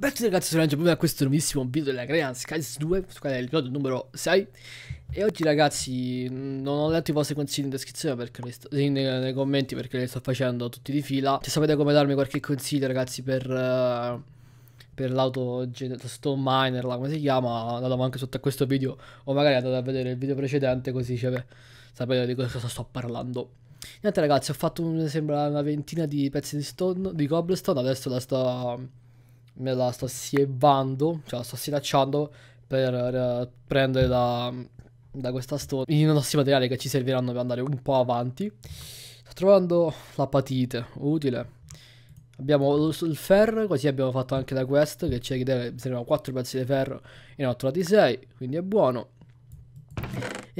Bentornati ragazzi, sono Angelo, benvenuti a questo nuovissimo video della Grand Skies 2, su quale è l'episodio numero 6 E oggi ragazzi, mm, non ho letto i vostri consigli in descrizione, perché sto, nei, nei, commenti perché li sto facendo tutti di fila Se sapete come darmi qualche consiglio ragazzi per, uh, per l'auto, stone miner, la, come si chiama, andatelo anche sotto a questo video O magari andate a vedere il video precedente così cioè, sapete di cosa sto parlando Niente ragazzi, ho fatto un, sembra una ventina di pezzi di stone, di cobblestone, adesso la sto me la sto sievando, cioè la sto silacciando per eh, prendere da, da questa stone i nostri materiali che ci serviranno per andare un po' avanti. Sto trovando l'apatite, utile. Abbiamo il ferro, così abbiamo fatto anche la quest che ci chiedeva che servivano 4 pezzi di ferro e ne ho trovati 6, quindi è buono.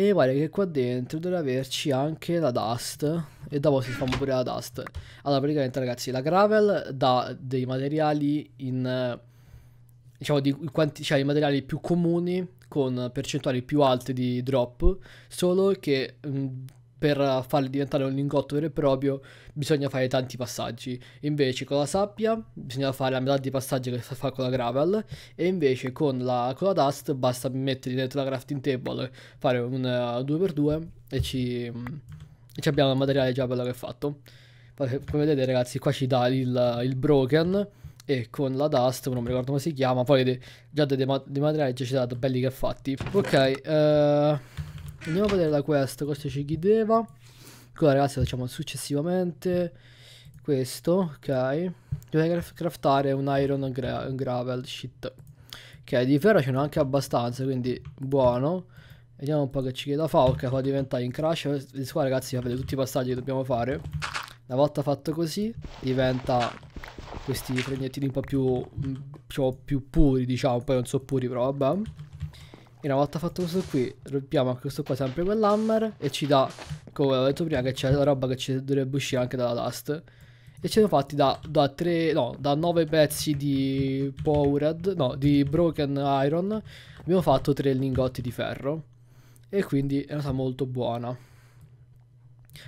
E guarda che qua dentro deve averci anche la dust. E dopo si fa pure la dust. Allora, praticamente, ragazzi, la gravel dà dei materiali in... Diciamo, di quanti, cioè, i materiali più comuni con percentuali più alte di drop, solo che mh, per eh, farli diventare un lingotto vero e proprio bisogna fare tanti passaggi. Invece con la sabbia bisogna fare la metà dei passaggi che si fa con la gravel e invece con la, con la dust basta mettere dentro la crafting table, fare un 2x2 eh, e ci, e ci abbiamo il materiale già bello che è fatto. Come vedete ragazzi qua ci dà il, il broken e con la Dust, non mi ricordo come si chiama, poi già dei, dei materiali già ci dato belli che fatti. Ok, ehm... Uh... Andiamo a vedere la quest, questo ci chiedeva. Quella ragazzi facciamo successivamente. Questo, ok. Dobbiamo craftare un iron gra un gravel, shit. Ok, di ferro ce n'è anche abbastanza, quindi buono. Vediamo un po' che ci chiede fa, ok, fa diventare in crash. Di qua ragazzi sapete tutti i passaggi che dobbiamo fare. Una volta fatto così, diventa questi fregnettini un po' più, più, più puri, diciamo. Poi non so puri, però vabbè una volta fatto questo qui, rompiamo anche questo qua sempre quell'hammer e ci dà, come ho detto prima, che c'è la roba che ci dovrebbe uscire anche dalla dust. E ce ne sono fatti da, da, tre, no, da nove pezzi di Powered, no, di Broken Iron, abbiamo fatto tre lingotti di ferro. E quindi è una cosa molto buona.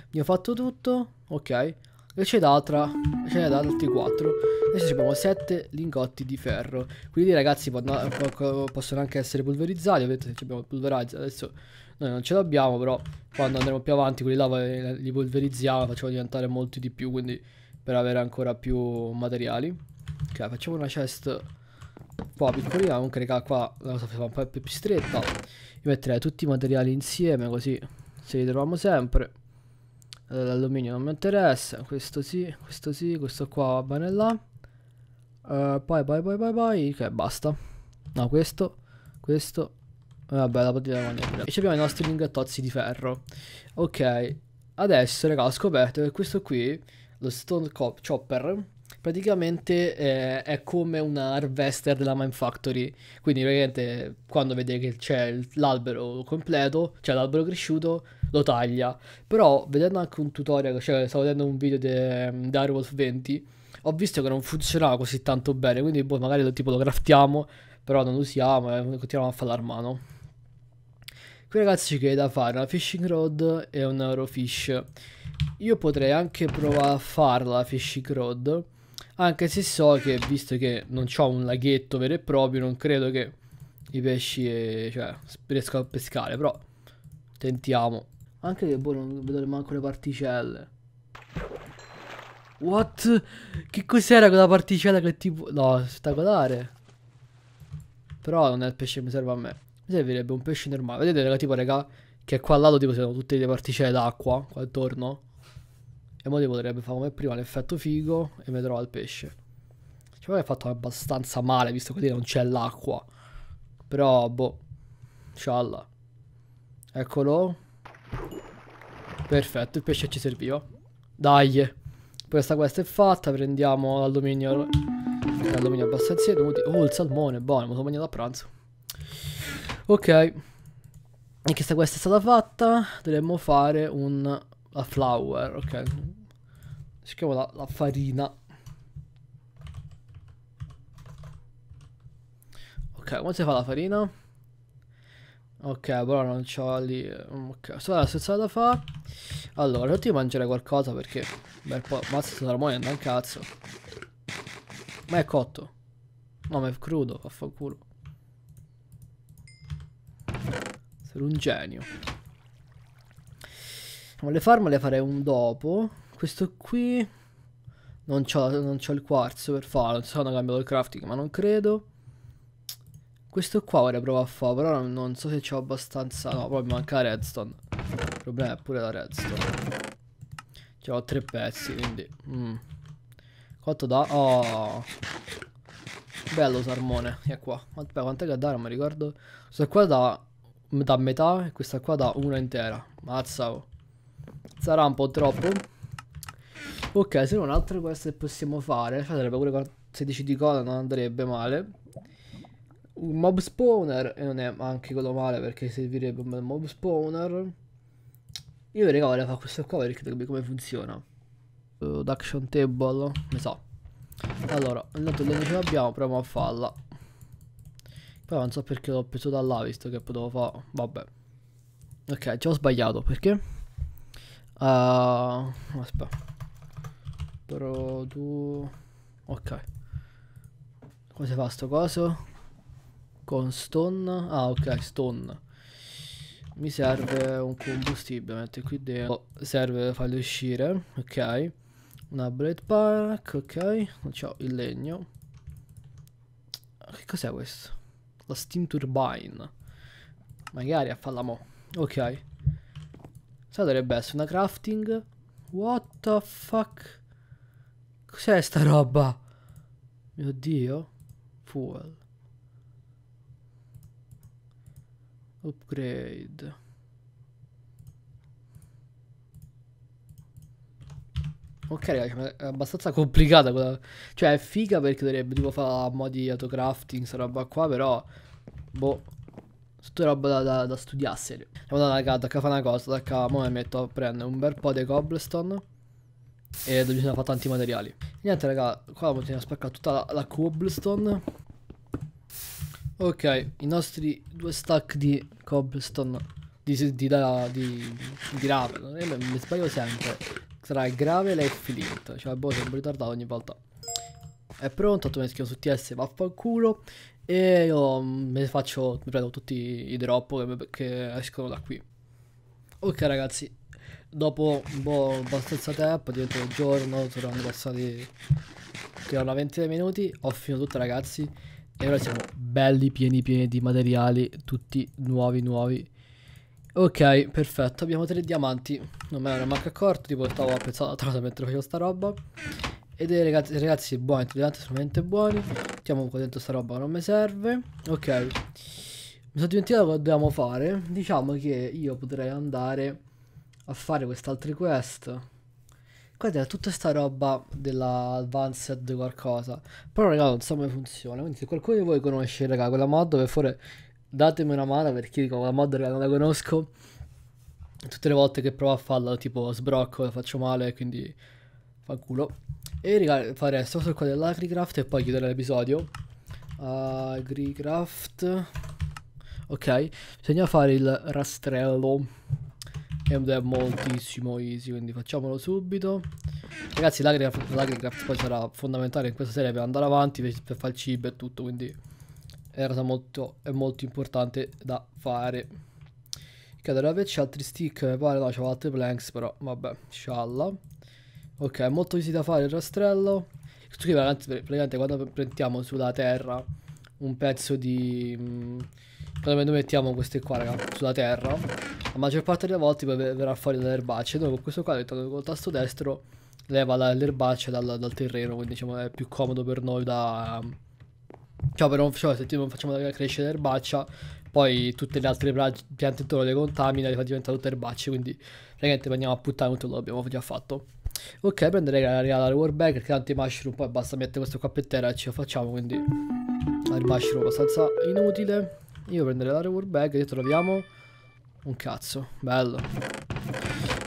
Abbiamo fatto tutto, ok. E c'è n'è d'altra, ce n'è d'altri 4. Adesso abbiamo 7 lingotti di ferro. Quindi ragazzi possono anche essere pulverizzati, ovviamente se abbiamo pulverizzato adesso noi non ce l'abbiamo, però quando andremo più avanti quelli là li polverizziamo, facciamo diventare molti di più, quindi per avere ancora più materiali. Ok, facciamo una chest po' piccolina, comunque raga qua la cosa fa un po' più stretta. Io metterei tutti i materiali insieme così se li troviamo sempre l'alluminio non mi interessa. Questo sì, questo sì, questo qua va bene là. poi, poi, poi, poi, poi. Ok, basta. No, questo, questo. Vabbè, la potete mangiare. E ci abbiamo i nostri lingottozzi di ferro. Ok. Adesso, raga, ho scoperto che questo qui, lo stone chopper, praticamente eh, è come una harvester della Mine Factory. Quindi praticamente quando vede che c'è l'albero completo, cioè l'albero cresciuto, lo taglia. Però vedendo anche un tutorial, cioè stavo vedendo un video di Direwolf 20, ho visto che non funzionava così tanto bene, quindi poi boh, magari lo, tipo lo craftiamo, però non lo usiamo e continuiamo a farlo a mano. Qui ragazzi che è da fare una fishing rod e un eurofish. Io potrei anche provare a farla la fishing rod anche se so che, visto che non ho un laghetto vero e proprio, non credo che i pesci e, eh, cioè, riesco a pescare, però tentiamo. Anche che boh, non vedo manco le particelle. What? Che cos'era quella particella che tipo... No, spettacolare. Però non è il pesce che mi serve a me. Mi servirebbe un pesce normale. Vedete, raga, tipo, raga, che qua al lato tipo sono tutte le particelle d'acqua, qua attorno. E Modi potrebbe fare come prima l'effetto figo e mi trovo al pesce. Cioè, è fatto abbastanza male visto che lì non c'è l'acqua. Però, boh. Cialla. Eccolo. Perfetto, il pesce ci serviva. Dai. Questa questa è fatta, prendiamo l'alluminio. L'alluminio abbastanza tenuti. Oh, il salmone, buono, mi sono mangiato a pranzo. Ok. E questa questa è stata fatta. Dovremmo fare un la flour, ok. Si chiama la, la farina. Ok, come si fa la farina? Ok, però non c'ho lì. Mm, ok, sto la stessa da fa. Allora, ti mangiare qualcosa perché. Beh, poi. Mazza, sto morendo un cazzo. Ma è cotto. No, ma è crudo, vaffanculo. Sei un genio. Le farm le farei un dopo. Questo qui... Non c'ho, non c'ho il quarzo per farlo. Non so, hanno cambiato il crafting, ma non credo. Questo qua vorrei provare a fare, però non so se c'ho abbastanza... No, poi manca redstone. Il problema è pure la redstone. Cioè, ho tre pezzi, quindi... Mm. Quanto da... Oh... Bello salmone, E qua. Vabbè, quant'è che dà, non mi ricordo. Questa qua da, da metà e questa qua da una intera. Mazza, oh. Sarà un po' troppo. Ok, se non altre queste possiamo fare. Sarebbe pure 16 di coda, non andrebbe male. Un mob spawner, e non è anche quello male perché servirebbe un bel mob spawner. Io raga voglio fare questo qua perché capire come funziona. Uh, eh, action table, ne so. Allora, intanto le ce l'abbiamo, proviamo a farla. Poi non so perché l'ho preso da là, visto che potevo fare... Vabbè. Ok, ci ho sbagliato, perché? Uh, aspetta. Produ... Ok. Cosa fa sto coso? Con stone. Ah, ok, stone. Mi serve un combustibile, metto qui dentro. serve per farlo uscire, ok. Una bread pack, ok. Non C'ho il legno. Che cos'è questo? La steam turbine. Magari a farla mo. Ok. Questa cioè, dovrebbe essere una crafting. What the fuck? Cos'è sta roba? Mio dio. Fuel. Upgrade. Ok ragazzi, è abbastanza complicata quella... Cioè è figa perché dovrebbe tipo fare modi autocrafting, sta roba qua, però... Boh. Tutta roba da, da, da studiarsi. Madonna, raga, da fa una cosa, da qua mi metto a prendere un bel po' di cobblestone e bisogna fare tanti materiali. Niente, raga, qua bisogna spaccare tutta la, la cobblestone. Ok, i nostri due stack di cobblestone di, di, da, di, di ravel. Eh, Io mi sbaglio sempre tra gravel e flint. Cioè, boh, sono ritardato ogni volta. È pronto, tu mi schiavo su TS, vaffanculo. E io mi mm, faccio, mi prendo tutti i drop che, che escono da qui. Ok ragazzi, dopo un po' abbastanza tempo, dietro il giorno, saranno passati credo una ventina di minuti, ho finito tutto ragazzi. E ora siamo belli pieni pieni di materiali, tutti nuovi nuovi. Ok, perfetto, abbiamo tre diamanti. Non me ne ero manco accorto, tipo stavo appezzando la trota mentre facevo sta roba. Ed è ragazzi, ragazzi buoni, tutti gli altri sono veramente buoni. Mettiamo qua dentro sta roba non mi serve. Ok. Mi sono dimenticato cosa dobbiamo fare. Diciamo che io potrei andare a fare quest'altra quest. Guarda, tutta sta roba della Advanced qualcosa. Però ragazzi, non so come funziona. Quindi se qualcuno di voi conosce, raga, quella mod, per favore datemi una mano perché dico, quella mod, raga, non la conosco. Tutte le volte che provo a farla, tipo, sbrocco, la faccio male, quindi Fa culo. E raga, fare sto sul qua dell'agricraft e poi chiudere l'episodio. Agricraft. Ok, bisogna fare il rastrello. Ed è moltissimo easy, quindi facciamolo subito. Ragazzi, l'agricraft poi sarà fondamentale in questa serie per andare avanti, per, per fare il cibo e tutto, quindi è una cosa molto, è molto importante da fare. Ok, dovrebbe averci altri stick, mi pare, no, c'ho altri planks, però vabbè, scialla. Ok, molto easy da fare il rastrello. Questo qui praticamente quando prendiamo sulla terra un pezzo di... Mm, quando noi mettiamo queste qua, raga, sulla terra, la maggior parte delle volte verrà fuori dalle erbacce. Noi con questo qua, con il tasto destro, leva le erbacce dal, dal, terreno, quindi diciamo è più comodo per noi da... Cioè, per non, cioè se non facciamo crescere l'erbaccia, poi tutte le altre piante intorno le contamina, le fa diventare tutte erbacce, quindi praticamente andiamo a puttare tutto quello abbiamo già fatto. Ok, prenderei la regalare Warback perché tanti mushroom poi basta mettere questo qua per terra e ce lo facciamo, quindi il mushroom è abbastanza inutile. Io prenderei la Warback e troviamo un cazzo, bello.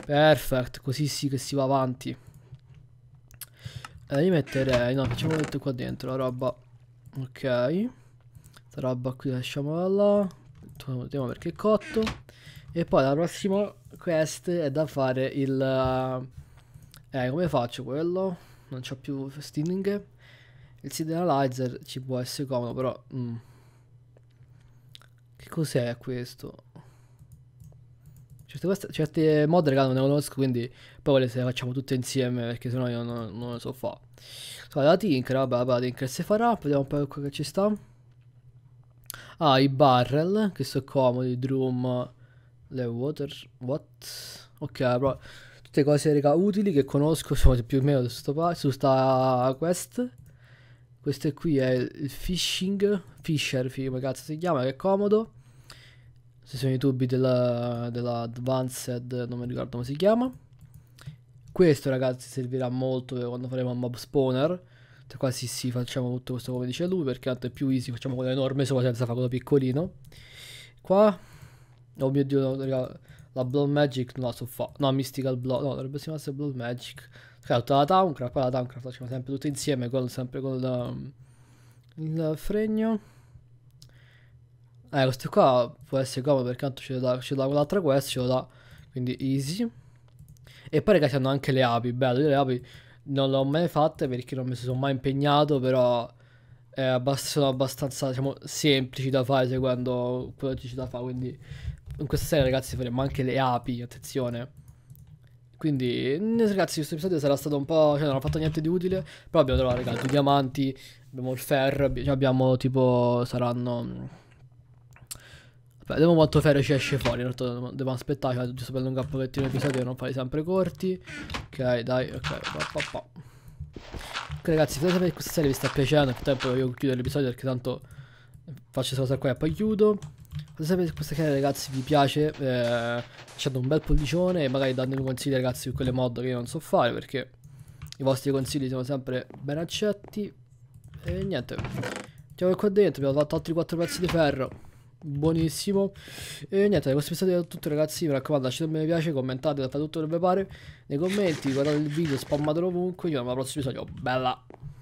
Perfetto, così sì che si va avanti. Eh, io metterei, no, facciamo tutto qua dentro la roba. Ok. Questa roba qui lasciamola là. Vediamo perché è cotto. E poi la prossima quest è da fare il... Uh, eh, come faccio quello? Non c'ho più Stinghe. Il seed analyzer ci può essere comodo, però... Mm. Che cos'è questo? Certe, queste, certe mod, raga, non ne conosco, quindi poi le facciamo tutte insieme, perché sennò io non, non lo so fare. So, la Tinker, vabbè, vabbè, la Tinker si farà, vediamo un po' che ci sta. Ah, i barrel, che sono comodi, drum, le water, what? Ok, però tutte cose raga, utili che conosco sono più o meno su, questa quest. Questo qui è il fishing, Fisher, come cazzo si chiama, che è comodo. Se sono i tubi della, della Advanced, non mi ricordo come si chiama. Questo ragazzi servirà molto quando faremo un mob spawner. Tra cioè, quasi sì, facciamo tutto questo come dice lui, perché tanto è più easy, facciamo quello enorme solo senza fare quello piccolino. Qua, oh mio dio, no, la Blood Magic non la so fare. No, Mystical Blood, no, dovrebbe si essere Blood Magic. Tra l'altro la Towncraft, poi la Towncraft facciamo sempre tutte insieme, con, sempre con um, il fregno. Eh, questo qua può essere comodo perché tanto ce l'ha quell'altra quest, ce l'ha, quindi easy. E poi ragazzi hanno anche le api, bello, io le api non le ho mai fatte perché non mi sono mai impegnato, però sono abbastanza diciamo, semplici da fare seguendo quello che ci da fare, quindi in questa serie ragazzi faremo anche le api, attenzione. Quindi mm, ragazzi questo episodio sarà stato un po', cioè non ho fatto niente di utile, però abbiamo trovato ragazzi i diamanti, abbiamo il ferro, cioè, abbiamo tipo saranno... Beh, vediamo quanto ferro ci esce fuori. In realtà dobbiamo aspettare, cioè, giusto per allungare un pochettino l'episodio e non fare sempre corti. Ok, dai, ok, pa, pa, pa. Ok ragazzi, se questa serie vi sta piacendo, nel frattempo io chiudo l'episodio perché tanto faccio questa cosa qua e poi chiudo. Cosa sapete se questa serie ragazzi vi piace? Eh, un bel pollicione e magari datemi consigli ragazzi su quelle mod che io non so fare perché i vostri consigli sono sempre ben accetti. E niente. Diciamo che qua dentro abbiamo fatto altri 4 pezzi di ferro. Buonissimo. E niente, questo episodio è tutto ragazzi. Mi raccomando, lasciate un mi piace, commentate, fate tutto quello che vi pare. Nei commenti, guardate il video, spammatelo ovunque. Ci vediamo al prossimo episodio. Bella!